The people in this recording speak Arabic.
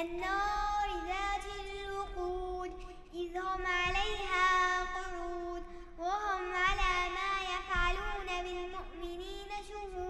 النار ذات الوقود إذ هم عليها قعود وهم على ما يفعلون بالمؤمنين شهود